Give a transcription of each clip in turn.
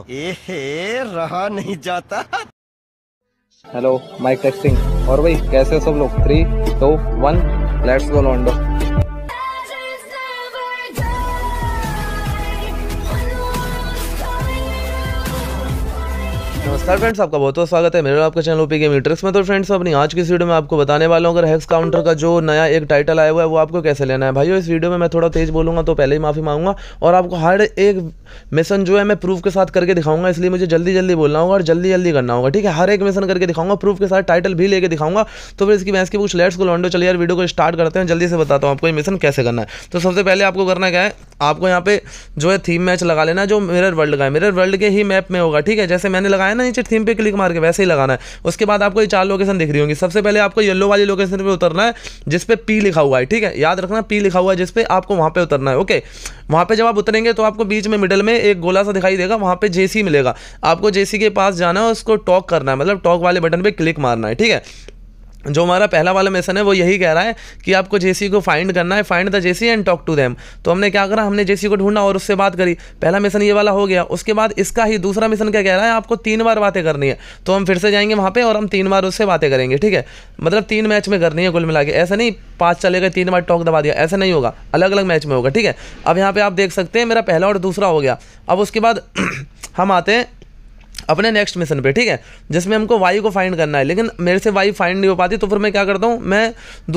एहे रहा नहीं जाता हेलो माइक टेस्टिंग और भाई कैसे सब लोग three two one let's go लॉन्डो नमस्कार फ्रेंड्स आपका बहुत बहुत स्वागत है मेरे आपके चैनल ओपी गेम इंटरेस्ट में तो फ्रेंड्स अपनी आज की वीडियो में आपको बताने वाला हूँ अगर हैक्स काउंटर का जो नया एक टाइटल आया हुआ है वो आपको कैसे लेना है भाइयों इस वीडियो में मैं थोड़ा तेज बोलूंगा तो पहले ही माफ़ी मांगूंगा और आपको हर एक मिशन जो है मैं प्रूफ के साथ करके दिखाऊंगा इसलिए मुझे जल्दी जल्दी बोलना होगा और जल्दी जल्दी करना होगा ठीक है हर एक मिशन करके दिखाऊंगा प्रूफ के साथ टाइटल भी लेकर दिखाऊंगा तो फिर इसकी मैच की पूछ लेट्स को लॉन्डो चलिए यार वीडियो को स्टार्ट करते हैं जल्दी से बताता हूँ आपको ये मिशन कैसे करना है तो सबसे पहले आपको करना क्या है आपको यहाँ पे जो है थीम मैच लगा लेना जो मिरर वर्ल्ड का है मिरर वर्ल्ड के ही मैप में होगा ठीक है जैसे मैंने लगाया ના નીચે થીમ પે ક્લિક માર કે વેસે હી લગана હે اس کے બાદ આપકો ચાર લોકેશન દેખ દેખેંગે سب سے پہلے આપકો યેલો વાલી લોકેશન મે ઉતરના હે جس પે પી لکھا ہوا હે ઠીક હે યાદ رکھنا પી લખવા ہوا હે جس પે આપકો વહા પે ઉતરના હે ઓકે વહા પે જબ આપ ઉતરેંગે તો આપકો બીચ મે મિડલ મે એક ગોલા સા દેખાઈ દેગા વહા પે જેસી મિલેગા આપકો જેસી કે પાસ જના હે ઉસકો talk karna hai matlab talk વાલે બટન પે ક્લિક મારના હે ઠીક હે जो हमारा पहला वाला मिशन है वो यही कह रहा है कि आपको जेसी को फाइंड करना है find the Jessie and talk to them तो हमने क्या करा हमने जेसी को ढूंढना और उससे बात करी पहला मिशन ये वाला हो गया उसके बाद इसका ही दूसरा मिशन क्या कह रहा है आपको तीन बार बातें करनी है तो हम फिर से जाएंगे वहाँ पर और हम तीन बार उससे बातें करेंगे ठीक है मतलब तीन मैच में करनी है कुल मिला के ऐसा नहीं पाँच चले गए तीन बार टॉक दबा दिया ऐसा नहीं होगा अलग अलग मैच में होगा ठीक है अब यहाँ पर आप देख सकते हैं मेरा पहला और दूसरा हो गया अब उसके बाद हम आते हैं अपने नेक्स्ट मिशन पे ठीक है जिसमें हमको वाई को फाइंड करना है लेकिन मेरे से वायु फाइंड नहीं हो पाती तो फिर मैं क्या करता हूँ मैं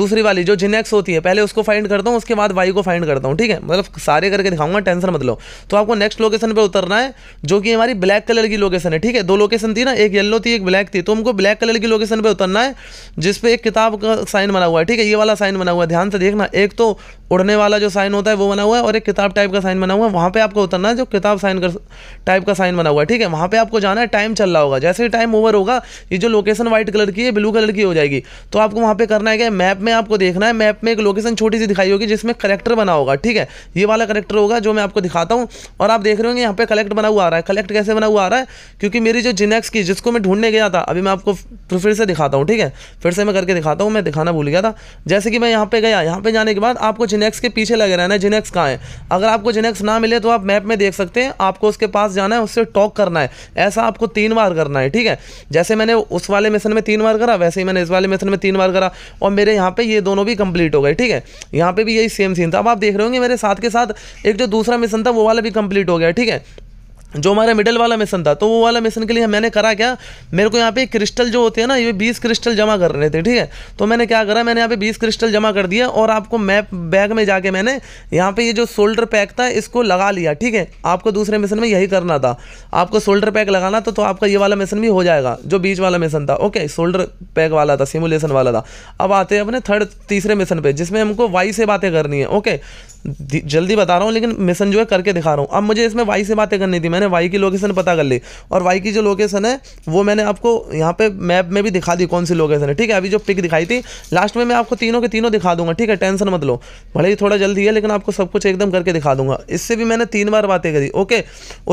दूसरी वाली जो जिनेक्स होती है पहले उसको फाइंड करता हूँ उसके बाद वाई को फाइंड करता हूँ ठीक है मतलब सारे करके दिखाऊंगा टेंशन मत लो तो आपको नेक्स्ट लोकेशन पर उतरना है जो कि हमारी ब्लैक कलर की लोकेशन है ठीक है दो लोकेशन थी ना एक येलो थी एक ब्लैक थी तो हमको ब्लैक कलर की लोकेशन पर उतरना है जिसपे एक किताब का साइन बना हुआ है ठीक है ये वाला साइन बना हुआ है ध्यान से देखना एक तो उड़ने वाला जो साइन होता है वो बना हुआ है और एक किताब टाइप का साइन बना हुआ है वहाँ पर आपको उतरना है जो किताब साइन कर टाइप का साइन बना हुआ है ठीक है वहाँ पर आपको जाना जाना है टाइम चल रहा होगा जैसे ही टाइम ओवर होगा ये जो लोकेशन व्हाइट कलर की है ब्लू कलर की हो जाएगी तो आपको वहाँ पे करना है क्या मैप में आपको देखना है मैप में एक लोकेशन छोटी सी दिखाई होगी जिसमें करेक्टर बना होगा ठीक है ये वाला करेक्टर होगा जो मैं आपको दिखाता हूँ और आप देख रहे होंगे यहाँ पे कलेक्ट बना हुआ आ रहा है कलेक्ट कैसे बना हुआ आ रहा है क्योंकि मेरी जो जिनेक्स की जिसको मैं ढूंढने गया था अभी मैं आपको फिर से दिखाता हूँ ठीक है फिर से मैं करके दिखाता हूँ मैं दिखाना भूल गया था जैसे कि मैं यहाँ पे गया यहाँ पे जाने के बाद आपको जिनेक्स के पीछे लगे रहना है जिनेक्स कहाँ है अगर आपको जिनेक्स ना मिले तो आप मैप में देख सकते हैं आपको उसके पास जाना है उससे टॉक करना है ऐसा आपको तीन बार करना है ठीक है जैसे मैंने उस वाले मिशन में तीन बार करा वैसे ही मैंने इस वाले मिशन में तीन बार करा और मेरे यहाँ पे ये दोनों भी कंप्लीट हो गए ठीक है यहाँ पे भी यही सेम सीन था अब आप देख रहे होंगे मेरे साथ के साथ एक जो दूसरा मिशन था वो वाला भी कंप्लीट हो गया ठीक है जो हमारा मिडल वाला मिशन था तो वो वाला मिशन के लिए मैंने करा क्या मेरे को यहाँ पे क्रिस्टल जो होते हैं ना ये बीस क्रिस्टल जमा कर रहे थे ठीक है तो मैंने क्या करा मैंने यहाँ पे बीस क्रिस्टल जमा कर दिया और आपको मैप बैग में जाके मैंने यहाँ पे ये जो शोल्डर पैक था इसको लगा लिया ठीक है आपको दूसरे मिशन में यही करना था आपको शोल्डर पैक लगाना था तो आपका ये वाला मिशन भी हो जाएगा जो बीच वाला मिशन था ओके शोल्डर पैक वाला था सिमुलेशन वाला था अब आते हैं अपने थर्ड तीसरे मिशन पर जिसमें हमको वाई से बातें करनी है ओके जल्दी बता रहा हूँ लेकिन मिशन जो है करके दिखा रहा हूँ अब मुझे इसमें वाई से बातें करनी थी मैंने वाई की लोकेशन पता कर ली और वाई की जो लोकेशन है वो मैंने आपको यहाँ पे मैप में भी दिखा दी कौन सी लोकेशन है ठीक है अभी जो पिक दिखाई थी लास्ट में मैं आपको तीनों के तीनों दिखा दूंगा ठीक है टेंशन मत लो भले ही थोड़ा जल्दी है लेकिन आपको सब कुछ एकदम करके दिखा दूंगा इससे भी मैंने तीन बार बातें करी ओके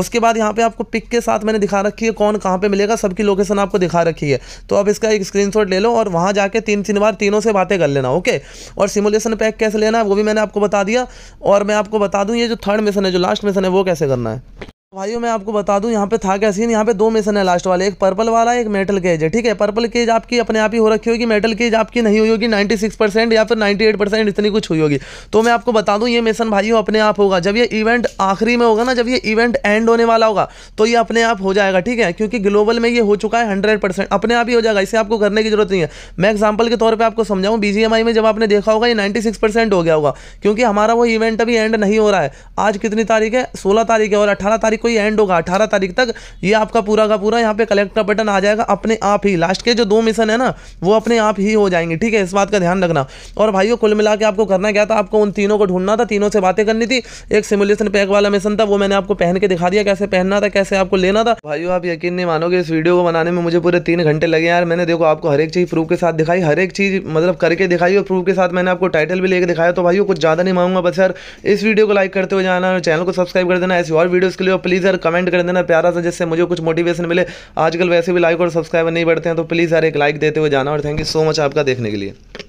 उसके बाद यहाँ पे आपको पिक के साथ मैंने दिखा रखी है कौन कहाँ पे मिलेगा सबकी लोकेशन आपको दिखा रखी है तो अब इसका एक स्क्रीन ले लो और वहाँ जाके तीन तीन बार तीनों से बातें कर लेना ओके और सिमुलेशन पैक कैसे लेना है वो भी मैंने आपको बता दिया और मैं आपको बता दूं ये जो थर्ड मिशन है जो लास्ट मिशन है वो कैसे करना है भाइयों मैं आपको बता दूं यहाँ पे था क्या सीन यहाँ पे दो मिशन है लास्ट वाले एक पर्पल वाला एक मेटल केज है ठीक है पर्पल केज आपकी अपने आप ही हो रखी होगी मेटल केज आपकी नहीं हुई होगी 96 परसेंट या फिर 98 परसेंट इतनी कुछ हुई होगी तो मैं आपको बता दूं ये मिशन भाइयों अपने आप होगा जब ये इवेंट आखिरी में होगा ना जब ये इवेंट एंड होने वाला होगा तो ये अपने आप हो जाएगा ठीक है क्योंकि ग्लोबल में ये हो चुका है हंड्रेड अपने आप ही हो जाएगा इसे आपको करने की जरूरत नहीं है मैं एग्जाम्पल के तौर पर आपको समझाऊँ बी में जब आपने देखा होगा ये नाइन्टी हो गया होगा क्योंकि हमारा वो इवेंट अभी एंड नहीं हो रहा है आज कितनी तारीख है सोलह तारीख है और अठारह तारीख को ही एंड होगा अठारह तारीख तक ये आपका पूरा का पूरा यहाँ पे कलेक्ट का बटन आ जाएगा अपने आप ही लास्ट के जो दो मिशन है ना वो अपने आप ही हो जाएंगे ठीक है इस बात का ध्यान रखना और भाइयों कुल मिला के आपको करना क्या था आपको उन तीनों को ढूंढना था तीनों से बातें करनी थी एक सिमुलेशन पैक वाला मिशन था वो मैंने आपको पहन के दिखा दिया कैसे पहनना था कैसे आपको लेना था भाई आप यकीन नहीं मानोगे इस वीडियो को बनाने में मुझे पूरे तीन घंटे लगे यार मैंने देखो आपको हर एक चीज़ प्रूफ के साथ दिखाई हर एक चीज़ मतलब करके दिखाई और प्रूफ के साथ मैंने आपको टाइटल भी लेकर दिखाया तो भाई कुछ ज़्यादा नहीं मांगूंगा बस यार इस वीडियो को लाइक करते हुए जाना और चैनल को सब्सक्राइब कर देना ऐसी और वीडियोज़ के लिए प्लीज़ प्लीज़ यार कमेंट कर देना प्यारा सा जिससे मुझे कुछ मोटिवेशन मिले आजकल वैसे भी लाइक और सब्सक्राइबर नहीं बढ़ते हैं तो प्लीज़ यार एक लाइक देते हुए जाना और थैंक यू सो मच आपका देखने के लिए